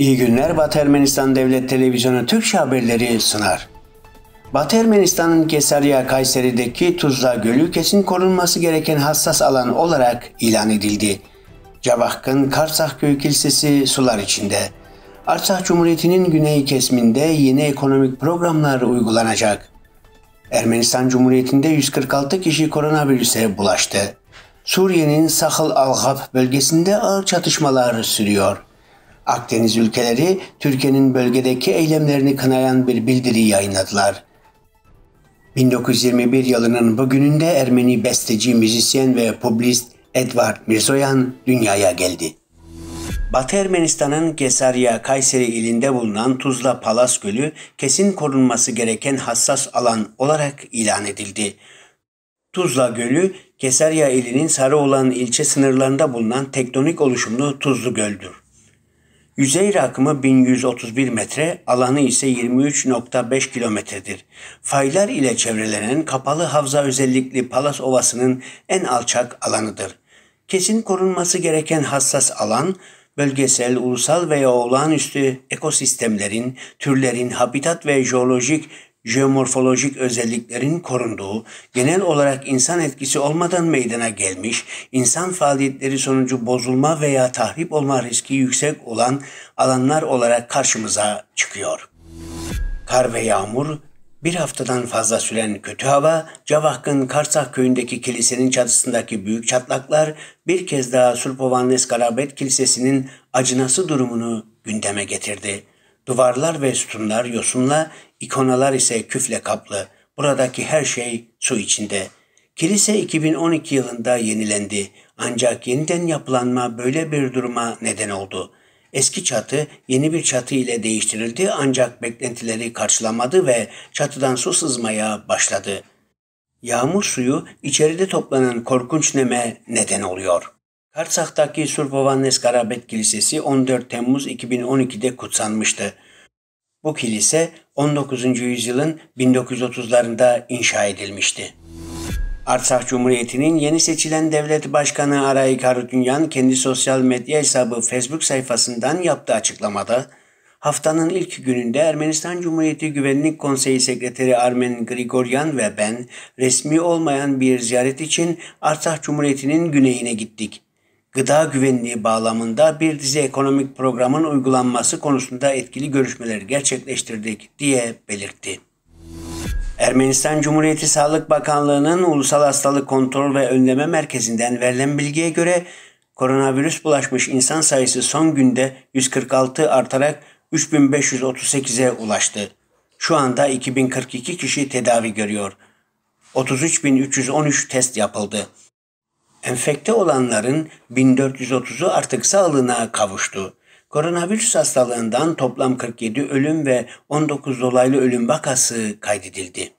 İyi günler Batı Ermenistan Devlet Televizyonu Türkçe haberleri sunar. Batı Ermenistan'ın Kesarya Kayseri'deki Tuzla Gölü kesin korunması gereken hassas alan olarak ilan edildi. Cavahkın Karsah Köyü Kilisesi sular içinde. Artsakh Cumhuriyeti'nin güney kesminde yeni ekonomik programlar uygulanacak. Ermenistan Cumhuriyeti'nde 146 kişi koronavirüse bulaştı. Suriye'nin Sahıl al bölgesinde ağır çatışmalar sürüyor. Akdeniz ülkeleri Türkiye'nin bölgedeki eylemlerini kınayan bir bildiri yayınladılar. 1921 yılının bugününde Ermeni besteci, müzisyen ve publist Edward Mirzoyan dünyaya geldi. Batı Ermenistan'ın Gesarya Kayseri ilinde bulunan Tuzla Palas Gölü kesin korunması gereken hassas alan olarak ilan edildi. Tuzla Gölü, Kesarya ilinin Sarıoğlan ilçe sınırlarında bulunan tektonik oluşumlu Tuzlu Göl'dür. Yüzey rakımı 1131 metre, alanı ise 23.5 kilometredir. Faylar ile çevrelenen kapalı havza özellikli Palas Ovası'nın en alçak alanıdır. Kesin korunması gereken hassas alan, bölgesel, ulusal veya olağanüstü ekosistemlerin, türlerin, habitat ve jeolojik jeomorfolojik özelliklerin korunduğu, genel olarak insan etkisi olmadan meydana gelmiş, insan faaliyetleri sonucu bozulma veya tahrip olma riski yüksek olan alanlar olarak karşımıza çıkıyor. Kar ve yağmur, bir haftadan fazla süren kötü hava, Cavahk'ın Karsak köyündeki kilisenin çatısındaki büyük çatlaklar, bir kez daha Sulpovannes Karabet Kilisesi'nin acınası durumunu gündeme getirdi. Duvarlar ve sütunlar yosunla, ikonalar ise küfle kaplı. Buradaki her şey su içinde. Kilise 2012 yılında yenilendi. Ancak yeniden yapılanma böyle bir duruma neden oldu. Eski çatı yeni bir çatı ile değiştirildi ancak beklentileri karşılamadı ve çatıdan su sızmaya başladı. Yağmur suyu içeride toplanan korkunç neme neden oluyor. Karsak'taki Surpovannes Karabet Kilisesi 14 Temmuz 2012'de kutsanmıştı. Bu kilise 19. yüzyılın 1930'larında inşa edilmişti. Artsakh Cumhuriyeti'nin yeni seçilen devlet başkanı Aray Karutunyan kendi sosyal medya hesabı Facebook sayfasından yaptığı açıklamada haftanın ilk gününde Ermenistan Cumhuriyeti Güvenlik Konseyi Sekreteri Armen Grigoryan ve ben resmi olmayan bir ziyaret için Artsakh Cumhuriyeti'nin güneyine gittik gıda güvenliği bağlamında bir dizi ekonomik programın uygulanması konusunda etkili görüşmeler gerçekleştirdik diye belirtti. Ermenistan Cumhuriyeti Sağlık Bakanlığı'nın Ulusal Hastalık Kontrol ve Önleme Merkezi'nden verilen bilgiye göre koronavirüs bulaşmış insan sayısı son günde 146 artarak 3538'e ulaştı. Şu anda 2042 kişi tedavi görüyor. 33313 test yapıldı. Enfekte olanların 1430'u artık sağlığına kavuştu. Koronavirüs hastalığından toplam 47 ölüm ve 19 dolaylı ölüm vakası kaydedildi.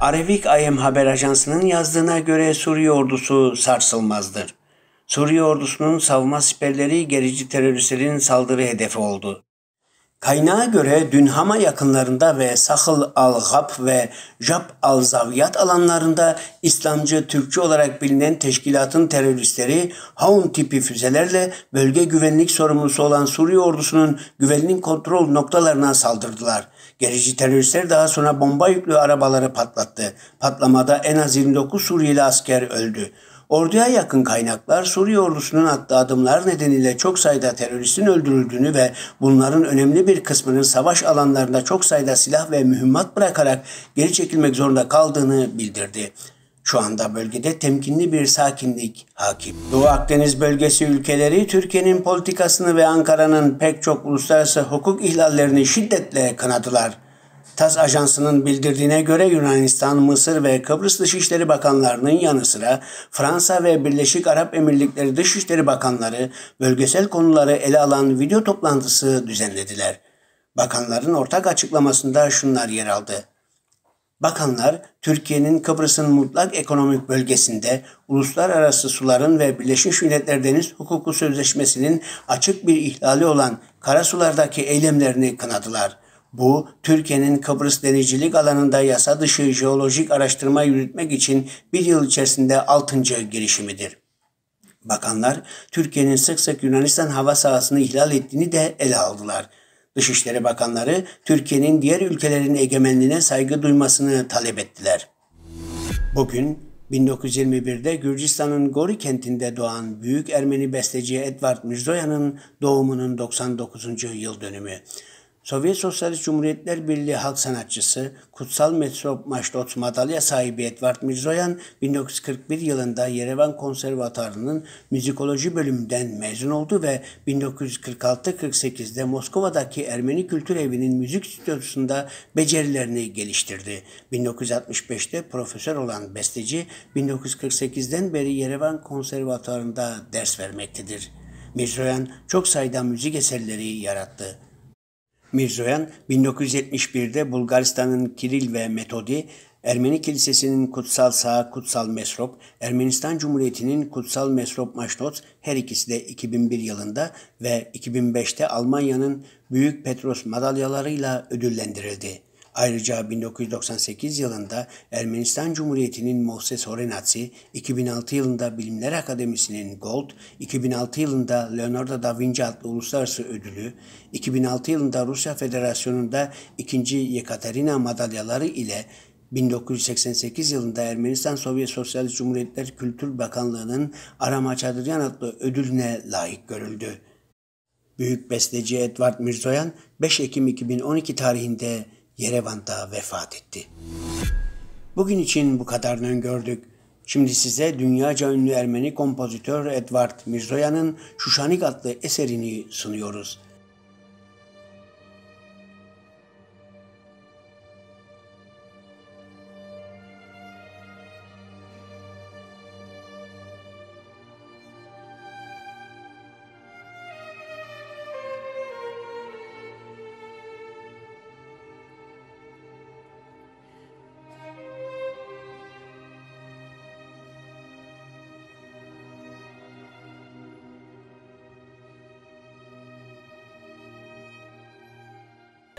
Arevik Ayem Haber Ajansı'nın yazdığına göre Suriye ordusu sarsılmazdır. Suriye ordusunun savunma siperleri gerici teröristlerin saldırı hedefi oldu. Kaynağa göre Dünhama yakınlarında ve Sahıl al-Gab ve Jab al-Zaviyat alanlarında İslamcı Türkçü olarak bilinen teşkilatın teröristleri Haun tipi füzelerle bölge güvenlik sorumlusu olan Suriye ordusunun güvenlik kontrol noktalarına saldırdılar. Gerici teröristler daha sonra bomba yüklü arabaları patlattı. Patlamada en az 29 Suriyeli asker öldü. Orduya yakın kaynaklar Suriye ordusunun attığı adımlar nedeniyle çok sayıda teröristin öldürüldüğünü ve bunların önemli bir kısmının savaş alanlarında çok sayıda silah ve mühimmat bırakarak geri çekilmek zorunda kaldığını bildirdi. Şu anda bölgede temkinli bir sakinlik hakim. Doğu Akdeniz bölgesi ülkeleri Türkiye'nin politikasını ve Ankara'nın pek çok uluslararası hukuk ihlallerini şiddetle kınadılar. TAS Ajansı'nın bildirdiğine göre Yunanistan, Mısır ve Kıbrıs Dışişleri Bakanlarının yanı sıra Fransa ve Birleşik Arap Emirlikleri Dışişleri Bakanları bölgesel konuları ele alan video toplantısı düzenlediler. Bakanların ortak açıklamasında şunlar yer aldı. Bakanlar, Türkiye'nin Kıbrıs'ın mutlak ekonomik bölgesinde uluslararası suların ve Birleşmiş Milletler Deniz Hukuku Sözleşmesi'nin açık bir ihlali olan karasulardaki eylemlerini kınadılar.'' Bu, Türkiye'nin Kıbrıs denizcilik alanında yasa dışı jeolojik araştırma yürütmek için bir yıl içerisinde altıncı girişimidir. Bakanlar, Türkiye'nin sık sık Yunanistan hava sahasını ihlal ettiğini de ele aldılar. Dışişleri Bakanları, Türkiye'nin diğer ülkelerin egemenliğine saygı duymasını talep ettiler. Bugün 1921'de Gürcistan'ın Gori kentinde doğan büyük Ermeni besteci Edvard Mizdoyan'ın doğumunun 99. yıl dönümü. Sovyet Sosyalist Cumhuriyetler Birliği halk sanatçısı Kutsal Metrop Maşdot madalya sahibi Edvard Mirzoyan 1941 yılında Yerevan Konservatuarı'nın müzikoloji bölümünden mezun oldu ve 1946-48'de Moskova'daki Ermeni Kültür Evi'nin müzik stüdyosunda becerilerini geliştirdi. 1965'te profesör olan besteci 1948'den beri Yerevan Konservatuarı'nda ders vermektedir. Mirzoyan çok sayıda müzik eserleri yarattı. Mirzoyan 1971'de Bulgaristan'ın Kiril ve Metodi, Ermeni Kilisesi'nin Kutsal Sağ Kutsal Mesrop, Ermenistan Cumhuriyeti'nin Kutsal Mesrop Maşnot her ikisi de 2001 yılında ve 2005'te Almanya'nın Büyük Petros madalyalarıyla ödüllendirildi. Ayrıca 1998 yılında Ermenistan Cumhuriyeti'nin Moses Horenatsi, 2006 yılında Bilimler Akademisi'nin Gold, 2006 yılında Leonardo da Vinci adlı uluslararası ödülü, 2006 yılında Rusya Federasyonu'nda 2. Yekaterina madalyaları ile 1988 yılında Ermenistan Sovyet Sosyalist Cumhuriyetler Kültür Bakanlığı'nın Arama Çadıryan adlı ödülüne layık görüldü. Büyük besteci Edward Mirzoyan 5 Ekim 2012 tarihinde Yerevan'da vefat etti. Bugün için bu kadarını gördük. Şimdi size dünyaca ünlü Ermeni kompozitör Edward Mirzoyan'ın Şuşanik adlı eserini sunuyoruz.